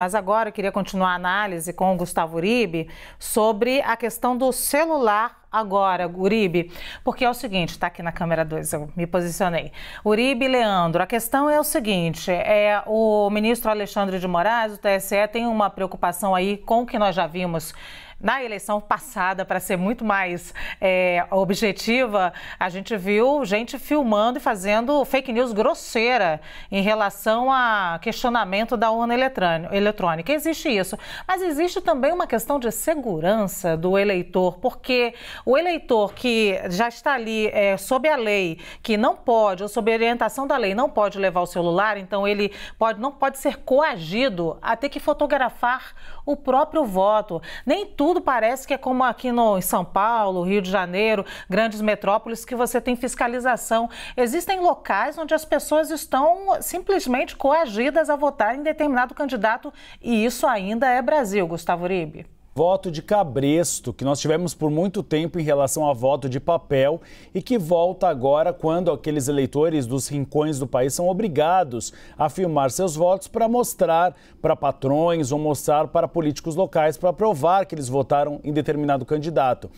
Mas agora eu queria continuar a análise com o Gustavo Uribe sobre a questão do celular agora, Uribe, porque é o seguinte, está aqui na câmera 2, eu me posicionei. Uribe e Leandro, a questão é o seguinte, é, o ministro Alexandre de Moraes, o TSE, tem uma preocupação aí com o que nós já vimos na eleição passada, para ser muito mais é, objetiva, a gente viu gente filmando e fazendo fake news grosseira em relação a questionamento da urna eletrônica. Existe isso. Mas existe também uma questão de segurança do eleitor, porque o eleitor que já está ali é, sob a lei, que não pode, ou sob orientação da lei, não pode levar o celular, então ele pode, não pode ser coagido a ter que fotografar o próprio voto. Nem tudo tudo parece que é como aqui no, em São Paulo, Rio de Janeiro, grandes metrópoles, que você tem fiscalização. Existem locais onde as pessoas estão simplesmente coagidas a votar em determinado candidato e isso ainda é Brasil, Gustavo Uribe voto de cabresto, que nós tivemos por muito tempo em relação a voto de papel e que volta agora quando aqueles eleitores dos rincões do país são obrigados a filmar seus votos para mostrar para patrões ou mostrar para políticos locais para provar que eles votaram em determinado candidato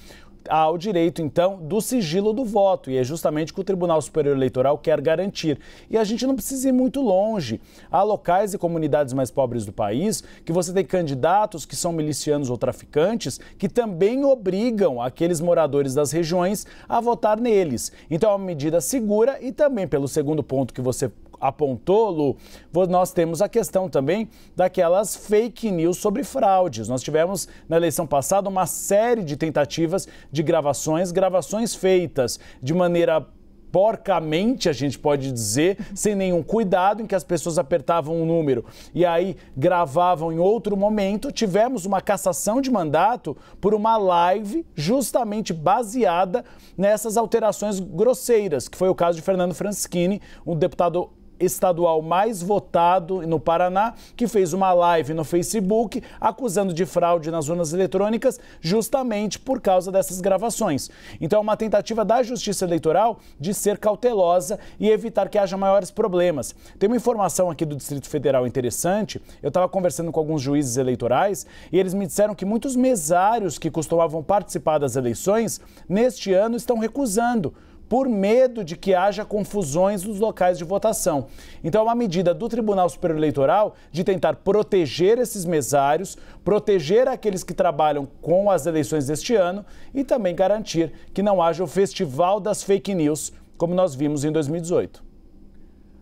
ao direito, então, do sigilo do voto. E é justamente o que o Tribunal Superior Eleitoral quer garantir. E a gente não precisa ir muito longe. Há locais e comunidades mais pobres do país que você tem candidatos que são milicianos ou traficantes que também obrigam aqueles moradores das regiões a votar neles. Então, é uma medida segura e também, pelo segundo ponto que você apontou, Lu, nós temos a questão também daquelas fake news sobre fraudes. Nós tivemos na eleição passada uma série de tentativas de gravações, gravações feitas de maneira porcamente, a gente pode dizer, sem nenhum cuidado, em que as pessoas apertavam um número e aí gravavam em outro momento. Tivemos uma cassação de mandato por uma live justamente baseada nessas alterações grosseiras, que foi o caso de Fernando Franschini, um deputado estadual mais votado no Paraná, que fez uma live no Facebook acusando de fraude nas urnas eletrônicas justamente por causa dessas gravações. Então é uma tentativa da Justiça Eleitoral de ser cautelosa e evitar que haja maiores problemas. Tem uma informação aqui do Distrito Federal interessante. Eu estava conversando com alguns juízes eleitorais e eles me disseram que muitos mesários que costumavam participar das eleições neste ano estão recusando por medo de que haja confusões nos locais de votação. Então, é uma medida do Tribunal Superior Eleitoral de tentar proteger esses mesários, proteger aqueles que trabalham com as eleições deste ano e também garantir que não haja o festival das fake news, como nós vimos em 2018.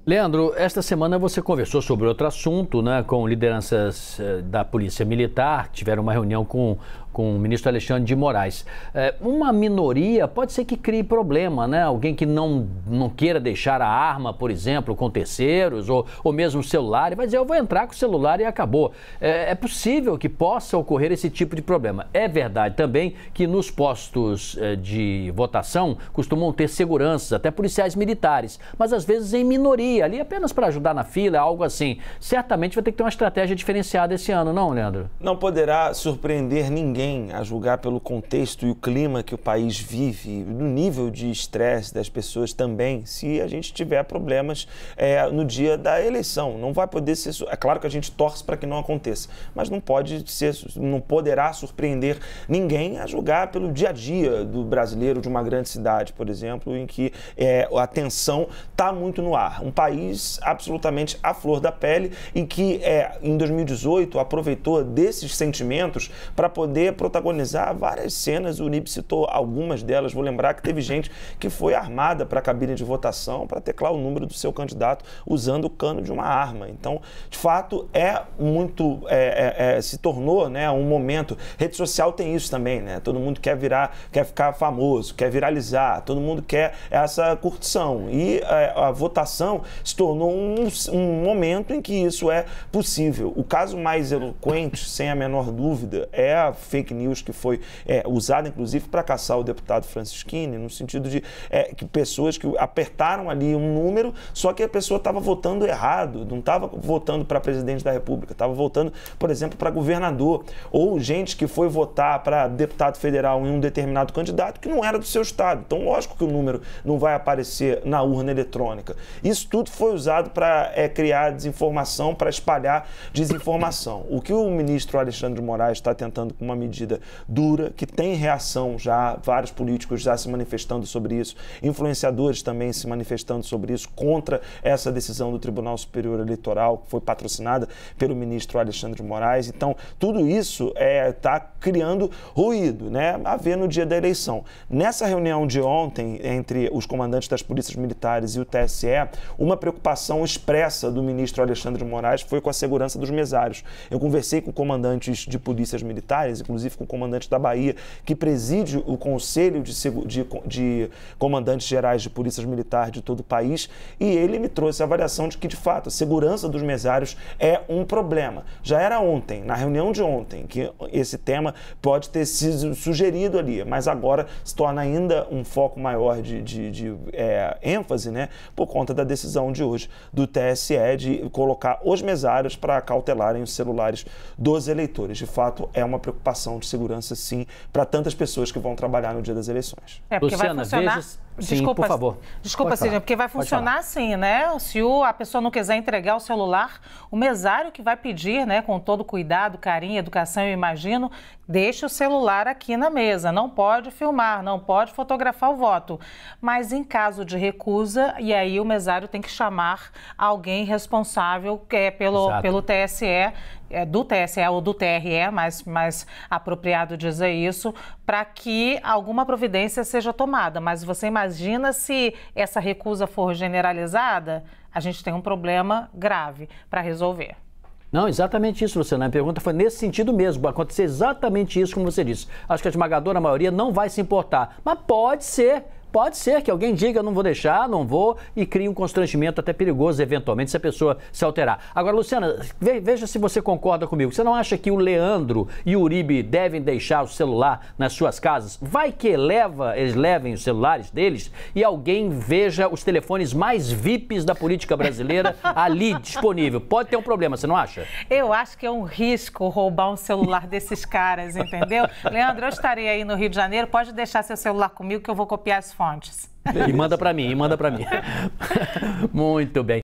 Leandro, esta semana você conversou sobre outro assunto, né, com lideranças eh, da Polícia Militar, tiveram uma reunião com, com o ministro Alexandre de Moraes. É, uma minoria pode ser que crie problema, né? Alguém que não, não queira deixar a arma, por exemplo, com terceiros, ou, ou mesmo o celular, e vai dizer, eu vou entrar com o celular e acabou. É, é possível que possa ocorrer esse tipo de problema. É verdade também que nos postos de votação costumam ter seguranças, até policiais militares, mas às vezes em minoria ali, apenas para ajudar na fila, algo assim. Certamente vai ter que ter uma estratégia diferenciada esse ano, não, Leandro? Não poderá surpreender ninguém a julgar pelo contexto e o clima que o país vive, do nível de estresse das pessoas também, se a gente tiver problemas é, no dia da eleição. Não vai poder ser. É claro que a gente torce para que não aconteça, mas não pode ser, não poderá surpreender ninguém a julgar pelo dia a dia do brasileiro de uma grande cidade, por exemplo, em que é, a tensão está muito no ar. Um país país absolutamente à flor da pele e que é, em 2018 aproveitou desses sentimentos para poder protagonizar várias cenas. O Unib citou algumas delas. Vou lembrar que teve gente que foi armada para a cabine de votação para teclar o número do seu candidato usando o cano de uma arma. Então, de fato, é muito. É, é, é, se tornou né, um momento. Rede social tem isso também, né? Todo mundo quer virar, quer ficar famoso, quer viralizar, todo mundo quer essa curtição. E é, a votação se tornou um, um momento em que isso é possível. O caso mais eloquente, sem a menor dúvida, é a fake news que foi é, usada, inclusive, para caçar o deputado Francisquini, no sentido de é, que pessoas que apertaram ali um número, só que a pessoa estava votando errado, não estava votando para presidente da República, estava votando, por exemplo, para governador, ou gente que foi votar para deputado federal em um determinado candidato que não era do seu estado. Então, lógico que o número não vai aparecer na urna eletrônica. Isso tudo tudo foi usado para é, criar desinformação, para espalhar desinformação. O que o ministro Alexandre de Moraes está tentando com uma medida dura, que tem reação já, vários políticos já se manifestando sobre isso, influenciadores também se manifestando sobre isso, contra essa decisão do Tribunal Superior Eleitoral, que foi patrocinada pelo ministro Alexandre de Moraes. Então, tudo isso está é, tá criando ruído, né? A ver no dia da eleição. Nessa reunião de ontem, entre os comandantes das polícias militares e o TSE, o uma preocupação expressa do ministro Alexandre de Moraes foi com a segurança dos mesários. Eu conversei com comandantes de polícias militares, inclusive com o comandante da Bahia, que preside o Conselho de, de, de Comandantes Gerais de Polícias Militares de todo o país, e ele me trouxe a avaliação de que, de fato, a segurança dos mesários é um problema. Já era ontem, na reunião de ontem, que esse tema pode ter sido sugerido ali, mas agora se torna ainda um foco maior de, de, de é, ênfase, né, por conta da decisão decisão de hoje do TSE de colocar os mesários para cautelarem os celulares dos eleitores. De fato, é uma preocupação de segurança, sim, para tantas pessoas que vão trabalhar no dia das eleições. É, porque Luciana, vai funcionar... Veja Desculpa, por favor. Desculpa, Sidney, porque vai funcionar assim, né? Se o, a pessoa não quiser entregar o celular, o mesário que vai pedir, né, com todo cuidado, carinho, educação, eu imagino, deixa o celular aqui na mesa. Não pode filmar, não pode fotografar o voto. Mas em caso de recusa, e aí o mesário tem que chamar alguém responsável é, pelo, pelo TSE é, do TSE é ou do TRE, mais, mais apropriado dizer isso, para que alguma providência seja tomada. Mas você imagina se essa recusa for generalizada, a gente tem um problema grave para resolver. Não, exatamente isso, Luciana. A pergunta foi nesse sentido mesmo. Vai acontecer exatamente isso, como você disse. Acho que a esmagadora maioria não vai se importar. Mas pode ser Pode ser que alguém diga, não vou deixar, não vou, e crie um constrangimento até perigoso, eventualmente, se a pessoa se alterar. Agora, Luciana, veja se você concorda comigo. Você não acha que o Leandro e o Uribe devem deixar o celular nas suas casas? Vai que leva, eles levem os celulares deles e alguém veja os telefones mais VIPs da política brasileira ali disponível. Pode ter um problema, você não acha? Eu acho que é um risco roubar um celular desses caras, entendeu? Leandro, eu estarei aí no Rio de Janeiro, pode deixar seu celular comigo que eu vou copiar as fontes. E manda para mim, e manda para mim. Muito bem.